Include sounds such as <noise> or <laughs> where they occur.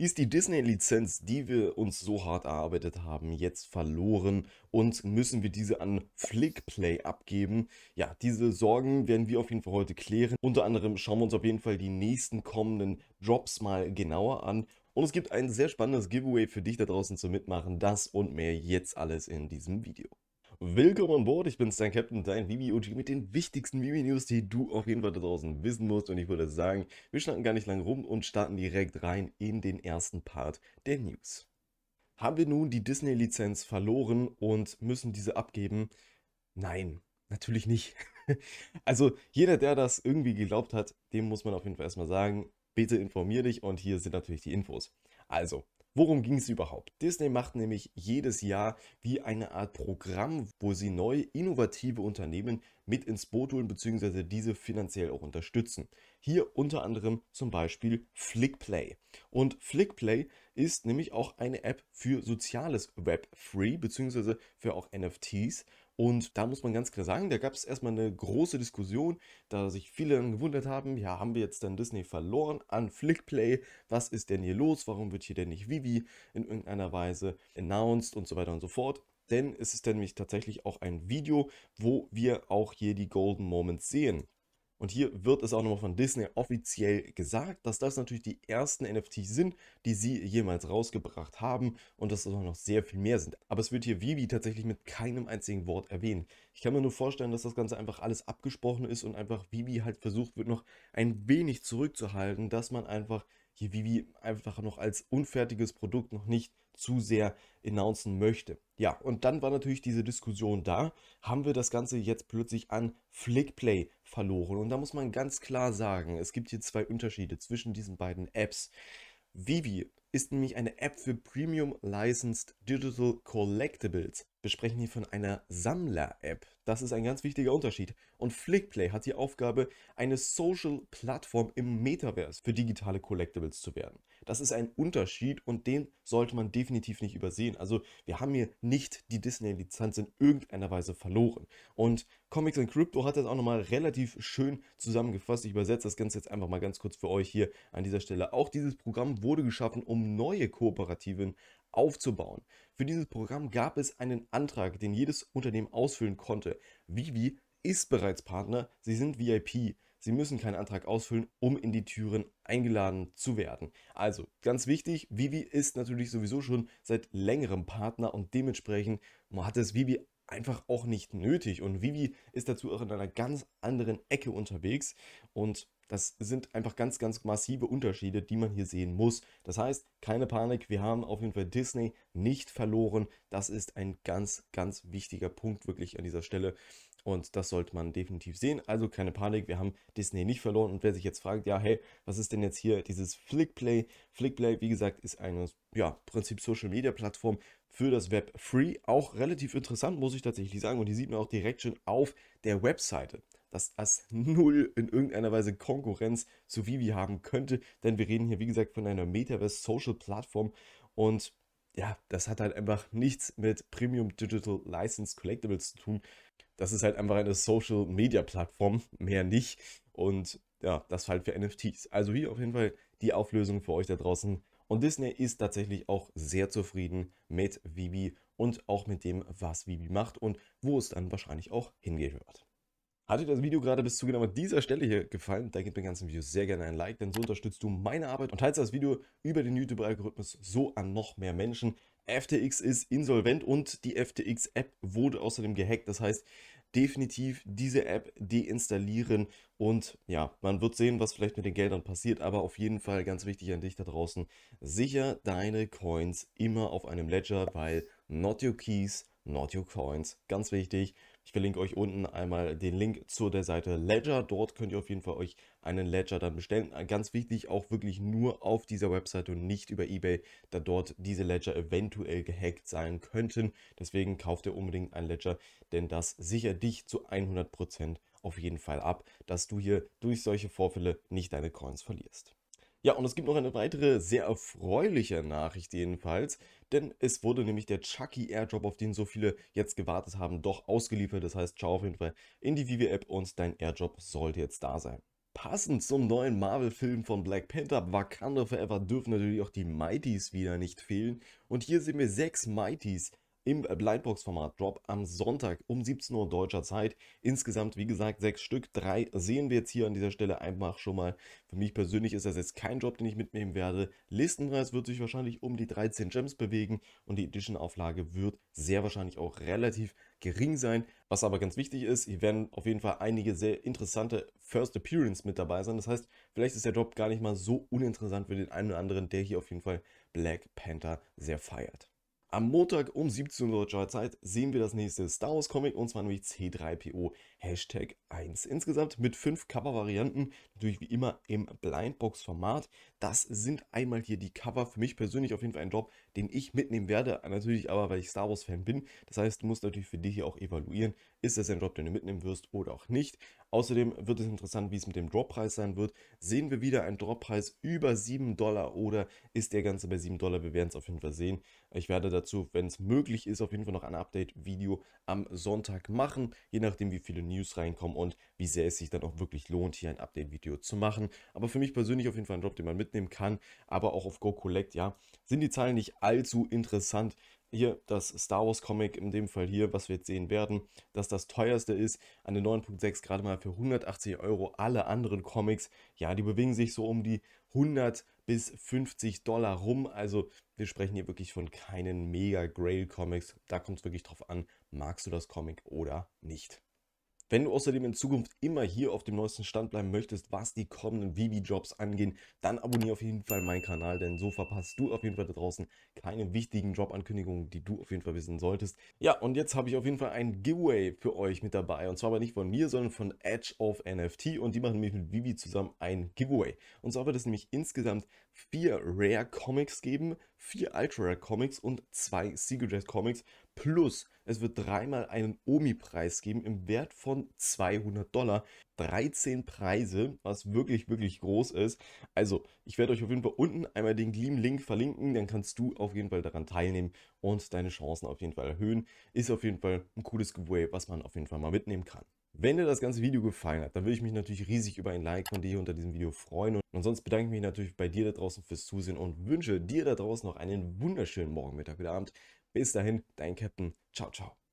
ist die Disney-Lizenz, die wir uns so hart erarbeitet haben, jetzt verloren und müssen wir diese an Flickplay abgeben? Ja, diese Sorgen werden wir auf jeden Fall heute klären. Unter anderem schauen wir uns auf jeden Fall die nächsten kommenden Drops mal genauer an. Und es gibt ein sehr spannendes Giveaway für dich da draußen zu mitmachen. Das und mehr jetzt alles in diesem Video. Willkommen an Bord, ich bin's, dein Captain, dein Vivi OG mit den wichtigsten Vivi news die du auf jeden Fall da draußen wissen musst. Und ich würde sagen, wir schnacken gar nicht lang rum und starten direkt rein in den ersten Part der News. Haben wir nun die Disney-Lizenz verloren und müssen diese abgeben? Nein, natürlich nicht. <laughs> Also jeder, der das irgendwie geglaubt hat, dem muss man auf jeden Fall erstmal sagen, bitte informier dich und hier sind natürlich die Infos. Also, Worum ging es überhaupt? Disney macht nämlich jedes Jahr wie eine Art Programm, wo sie neue innovative Unternehmen mit ins Boot holen bzw. diese finanziell auch unterstützen. Hier unter anderem zum Beispiel Flickplay. Und Flickplay ist nämlich auch eine App für soziales Web-Free bzw. für auch NFTs und da muss man ganz klar sagen, da gab es erstmal eine große Diskussion, da sich viele dann gewundert haben, ja, haben wir jetzt dann Disney verloren an Flickplay? Was ist denn hier los? Warum wird hier denn nicht Vivi in irgendeiner Weise announced und so weiter und so fort? Denn es ist nämlich tatsächlich auch ein Video, wo wir auch hier die Golden Moments sehen. Und hier wird es auch nochmal von Disney offiziell gesagt, dass das natürlich die ersten NFTs sind, die sie jemals rausgebracht haben und dass es auch noch sehr viel mehr sind. Aber es wird hier Vivi tatsächlich mit keinem einzigen Wort erwähnt. Ich kann mir nur vorstellen, dass das Ganze einfach alles abgesprochen ist und einfach Vivi halt versucht wird, noch ein wenig zurückzuhalten, dass man einfach hier Vivi einfach noch als unfertiges Produkt noch nicht zu sehr announcen möchte. Ja, und dann war natürlich diese Diskussion da, haben wir das Ganze jetzt plötzlich an Flickplay verloren. Und da muss man ganz klar sagen, es gibt hier zwei Unterschiede zwischen diesen beiden Apps. Vivi ist nämlich eine App für Premium Licensed Digital Collectibles. Wir sprechen hier von einer Sammler-App. Das ist ein ganz wichtiger Unterschied. Und Flickplay hat die Aufgabe, eine Social-Plattform im Metaverse für digitale Collectibles zu werden. Das ist ein Unterschied und den sollte man definitiv nicht übersehen. Also wir haben hier nicht die Disney-Lizenz in irgendeiner Weise verloren. Und Comics and Crypto hat das auch nochmal relativ schön zusammengefasst. Ich übersetze das Ganze jetzt einfach mal ganz kurz für euch hier an dieser Stelle. Auch dieses Programm wurde geschaffen, um neue Kooperativen aufzubauen. Für dieses Programm gab es einen Antrag, den jedes Unternehmen ausfüllen konnte. Vivi ist bereits Partner, sie sind VIP. Sie müssen keinen Antrag ausfüllen, um in die Türen eingeladen zu werden. Also ganz wichtig, Vivi ist natürlich sowieso schon seit längerem Partner und dementsprechend hat es Vivi einfach auch nicht nötig. Und Vivi ist dazu auch in einer ganz anderen Ecke unterwegs und das sind einfach ganz, ganz massive Unterschiede, die man hier sehen muss. Das heißt, keine Panik, wir haben auf jeden Fall Disney nicht verloren. Das ist ein ganz, ganz wichtiger Punkt wirklich an dieser Stelle. Und das sollte man definitiv sehen. Also keine Panik, wir haben Disney nicht verloren. Und wer sich jetzt fragt, ja, hey, was ist denn jetzt hier dieses Flickplay? Flickplay, wie gesagt, ist eine, ja, Prinzip Social Media Plattform für das Web Free. Auch relativ interessant, muss ich tatsächlich sagen. Und die sieht man auch direkt schon auf der Webseite dass das null in irgendeiner Weise Konkurrenz zu Vivi haben könnte, denn wir reden hier, wie gesagt, von einer Metaverse-Social-Plattform und ja, das hat halt einfach nichts mit Premium Digital License Collectibles zu tun. Das ist halt einfach eine Social Media Plattform, mehr nicht. Und ja, das halt für NFTs. Also hier auf jeden Fall die Auflösung für euch da draußen. Und Disney ist tatsächlich auch sehr zufrieden mit Vivi und auch mit dem, was Vivi macht und wo es dann wahrscheinlich auch hingehen wird. Hat dir das Video gerade bis zu genau dieser Stelle hier gefallen, dann gib dem ganzen Video sehr gerne ein Like, denn so unterstützt du meine Arbeit und teilst das Video über den YouTube-Algorithmus so an noch mehr Menschen. FTX ist insolvent und die FTX-App wurde außerdem gehackt. Das heißt, definitiv diese App deinstallieren und ja, man wird sehen, was vielleicht mit den Geldern passiert, aber auf jeden Fall ganz wichtig an dich da draußen, sicher deine Coins immer auf einem Ledger, weil not your keys, not your coins, ganz wichtig. Ich verlinke euch unten einmal den Link zu der Seite Ledger. Dort könnt ihr auf jeden Fall euch einen Ledger dann bestellen. Ganz wichtig, auch wirklich nur auf dieser Webseite und nicht über Ebay, da dort diese Ledger eventuell gehackt sein könnten. Deswegen kauft ihr unbedingt einen Ledger, denn das sichert dich zu 100% auf jeden Fall ab, dass du hier durch solche Vorfälle nicht deine Coins verlierst. Ja, und es gibt noch eine weitere sehr erfreuliche Nachricht jedenfalls, denn es wurde nämlich der Chucky Airdrop, auf den so viele jetzt gewartet haben, doch ausgeliefert. Das heißt, schau auf jeden Fall in die Vive App und dein Airdrop sollte jetzt da sein. Passend zum neuen Marvel-Film von Black Panther, Wakanda Forever, dürfen natürlich auch die Mighties wieder nicht fehlen. Und hier sehen wir sechs Mighties im Blindbox-Format Drop am Sonntag um 17 Uhr deutscher Zeit. Insgesamt, wie gesagt, sechs Stück. Drei sehen wir jetzt hier an dieser Stelle einfach schon mal. Für mich persönlich ist das jetzt kein Drop, den ich mitnehmen werde. Listenpreis wird sich wahrscheinlich um die 13 Gems bewegen und die Edition-Auflage wird sehr wahrscheinlich auch relativ gering sein. Was aber ganz wichtig ist, hier werden auf jeden Fall einige sehr interessante First Appearance mit dabei sein. Das heißt, vielleicht ist der Drop gar nicht mal so uninteressant für den einen oder anderen, der hier auf jeden Fall Black Panther sehr feiert. Am Montag um 17 Uhr deutscher Zeit sehen wir das nächste Star Wars Comic und zwar nämlich C3PO Hashtag 1. Insgesamt mit fünf Cover-Varianten, natürlich wie immer im Blindbox-Format. Das sind einmal hier die Cover. Für mich persönlich auf jeden Fall ein Job, den ich mitnehmen werde. Natürlich aber, weil ich Star Wars-Fan bin. Das heißt, du musst natürlich für dich hier auch evaluieren, ist das ein Drop, den du mitnehmen wirst oder auch nicht? Außerdem wird es interessant, wie es mit dem Droppreis sein wird. Sehen wir wieder einen Droppreis über 7 Dollar oder ist der Ganze bei 7 Dollar? Wir werden es auf jeden Fall sehen. Ich werde dazu, wenn es möglich ist, auf jeden Fall noch ein Update-Video am Sonntag machen, je nachdem, wie viele News reinkommen und wie sehr es sich dann auch wirklich lohnt, hier ein Update-Video zu machen. Aber für mich persönlich auf jeden Fall ein Drop, den man mitnehmen kann. Aber auch auf Go Collect, ja, sind die Zahlen nicht allzu interessant hier das Star Wars Comic, in dem Fall hier, was wir jetzt sehen werden, dass das teuerste ist, an den 9.6 gerade mal für 180 Euro. Alle anderen Comics, ja, die bewegen sich so um die 100 bis 50 Dollar rum. Also wir sprechen hier wirklich von keinen Mega Grail Comics. Da kommt es wirklich drauf an, magst du das Comic oder nicht. Wenn du außerdem in Zukunft immer hier auf dem neuesten Stand bleiben möchtest, was die kommenden Vivi-Jobs angehen, dann abonniere auf jeden Fall meinen Kanal, denn so verpasst du auf jeden Fall da draußen keine wichtigen Jobankündigungen, die du auf jeden Fall wissen solltest. Ja, und jetzt habe ich auf jeden Fall ein Giveaway für euch mit dabei. Und zwar aber nicht von mir, sondern von Edge of NFT und die machen nämlich mit Vivi zusammen ein Giveaway. Und zwar wird es nämlich insgesamt vier Rare Comics geben vier Ultra Comics und zwei Secret Race Comics. Plus, es wird dreimal einen Omi-Preis geben im Wert von 200 Dollar. 13 Preise, was wirklich, wirklich groß ist. Also, ich werde euch auf jeden Fall unten einmal den Gleam-Link verlinken, dann kannst du auf jeden Fall daran teilnehmen und deine Chancen auf jeden Fall erhöhen. Ist auf jeden Fall ein cooles Giveaway, was man auf jeden Fall mal mitnehmen kann. Wenn dir das ganze Video gefallen hat, dann würde ich mich natürlich riesig über ein Like von dir unter diesem Video freuen. Und ansonsten bedanke ich mich natürlich bei dir da draußen fürs Zusehen und wünsche dir da draußen noch einen wunderschönen Morgen, Mittag oder Abend. Bis dahin, dein Captain. Ciao, ciao.